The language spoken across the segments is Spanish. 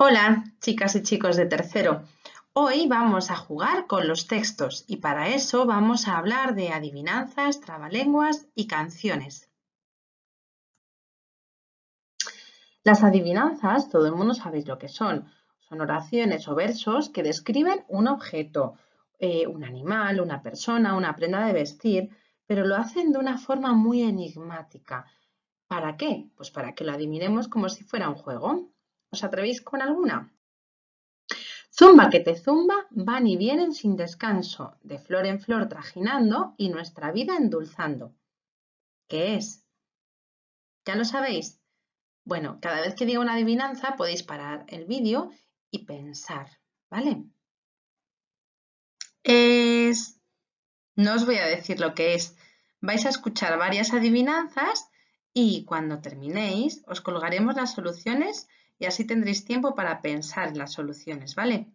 Hola, chicas y chicos de tercero. Hoy vamos a jugar con los textos y para eso vamos a hablar de adivinanzas, trabalenguas y canciones. Las adivinanzas, todo el mundo sabéis lo que son. Son oraciones o versos que describen un objeto, eh, un animal, una persona, una prenda de vestir, pero lo hacen de una forma muy enigmática. ¿Para qué? Pues para que lo adivinemos como si fuera un juego. ¿Os atrevéis con alguna? Zumba que te zumba, van y vienen sin descanso, de flor en flor trajinando y nuestra vida endulzando. ¿Qué es? ¿Ya lo sabéis? Bueno, cada vez que diga una adivinanza podéis parar el vídeo y pensar, ¿vale? Es... No os voy a decir lo que es. Vais a escuchar varias adivinanzas y cuando terminéis os colgaremos las soluciones y así tendréis tiempo para pensar las soluciones, ¿vale?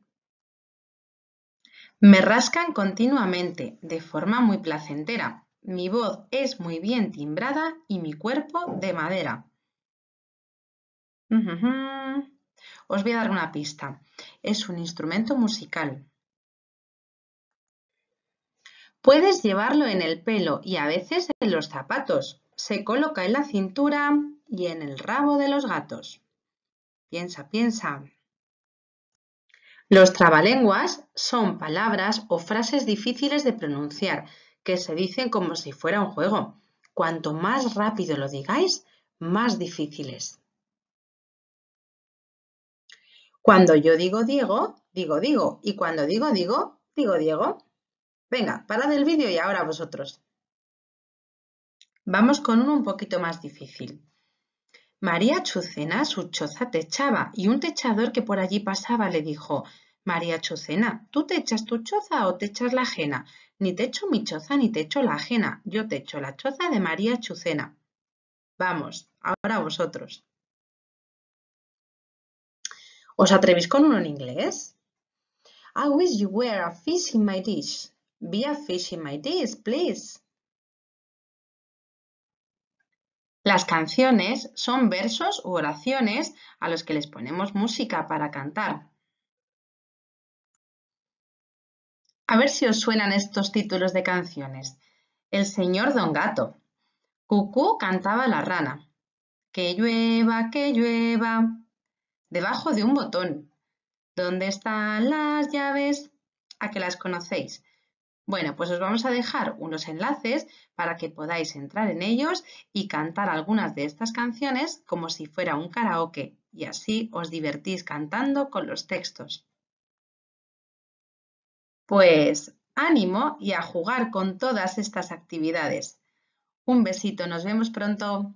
Me rascan continuamente, de forma muy placentera. Mi voz es muy bien timbrada y mi cuerpo de madera. Os voy a dar una pista. Es un instrumento musical. Puedes llevarlo en el pelo y a veces en los zapatos. Se coloca en la cintura y en el rabo de los gatos. Piensa, piensa. Los trabalenguas son palabras o frases difíciles de pronunciar que se dicen como si fuera un juego. Cuanto más rápido lo digáis, más difíciles. Cuando yo digo Diego, digo digo. Y cuando digo digo, digo Diego. Venga, parad el vídeo y ahora vosotros. Vamos con uno un poquito más difícil. María Chucena su choza techaba, y un techador que por allí pasaba le dijo María Chucena, ¿tú te echas tu choza o te echas la ajena? Ni te echo mi choza ni te echo la ajena, yo te echo la choza de María Chucena. Vamos, ahora vosotros. ¿Os atrevís con uno en inglés? I wish you were a fish in my dish. Be a fish in my dish, please. Las canciones son versos u oraciones a los que les ponemos música para cantar. A ver si os suenan estos títulos de canciones. El señor Don Gato. Cucú cantaba la rana. Que llueva, que llueva. Debajo de un botón. ¿Dónde están las llaves? A que las conocéis. Bueno, pues os vamos a dejar unos enlaces para que podáis entrar en ellos y cantar algunas de estas canciones como si fuera un karaoke y así os divertís cantando con los textos. Pues ánimo y a jugar con todas estas actividades. Un besito, nos vemos pronto.